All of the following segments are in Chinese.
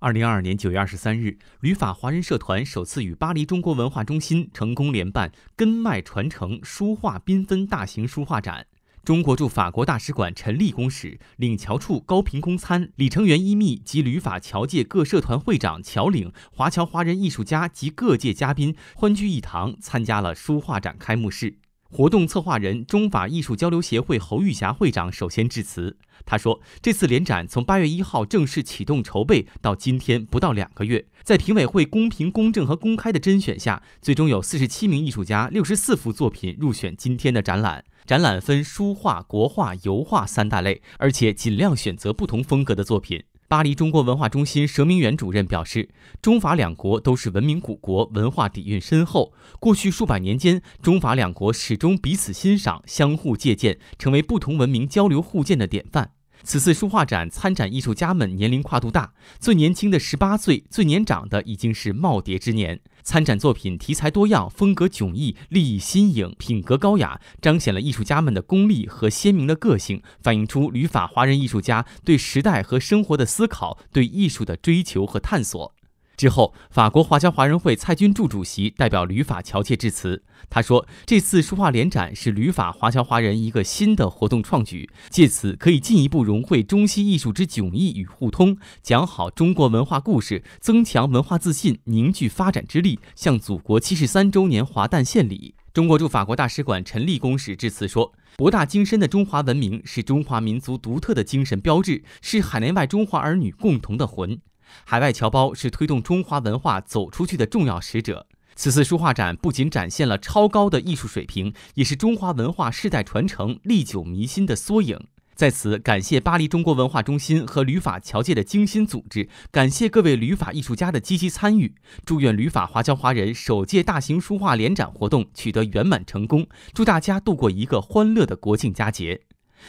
二零二二年九月二十三日，旅法华人社团首次与巴黎中国文化中心成功联办“根脉传承”书画缤纷大型书画展。中国驻法国大使馆陈立公使、领侨处高平公参、李成元一秘及旅法侨界各社团会长、侨领、华侨华人艺术家及各界嘉宾欢聚一堂，参加了书画展开幕式。活动策划人中法艺术交流协会侯玉霞会长首先致辞。他说：“这次联展从八月一号正式启动筹备到今天不到两个月，在评委会公平、公正和公开的甄选下，最终有四十七名艺术家、六十四幅作品入选今天的展览。展览分书画、国画、油画三大类，而且尽量选择不同风格的作品。”巴黎中国文化中心佘明远主任表示，中法两国都是文明古国，文化底蕴深厚。过去数百年间，中法两国始终彼此欣赏、相互借鉴，成为不同文明交流互鉴的典范。此次书画展参展艺术家们年龄跨度大，最年轻的十八岁，最年长的已经是耄耋之年。参展作品题材多样，风格迥异，立意新颖，品格高雅，彰显了艺术家们的功力和鲜明的个性，反映出旅法华人艺术家对时代和生活的思考，对艺术的追求和探索。之后，法国华侨华人会蔡军柱主席代表旅法侨界致辞。他说：“这次书画联展是旅法华侨华人一个新的活动创举，借此可以进一步融汇中西艺术之迥异与互通，讲好中国文化故事，增强文化自信，凝聚发展之力，向祖国七十三周年华诞献礼。”中国驻法国大使馆陈立功使致辞说：“博大精深的中华文明是中华民族独特的精神标志，是海内外中华儿女共同的魂。”海外侨胞是推动中华文化走出去的重要使者。此次书画展不仅展现了超高的艺术水平，也是中华文化世代传承、历久弥新的缩影。在此，感谢巴黎中国文化中心和旅法侨界的精心组织，感谢各位旅法艺术家的积极参与。祝愿旅法华侨华人首届大型书画联展活动取得圆满成功，祝大家度过一个欢乐的国庆佳节。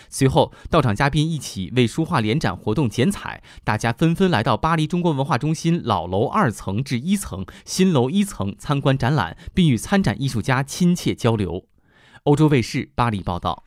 随后，到场嘉宾一起为书画联展活动剪彩。大家纷纷来到巴黎中国文化中心老楼二层至一层、新楼一层参观展览，并与参展艺术家亲切交流。欧洲卫视巴黎报道。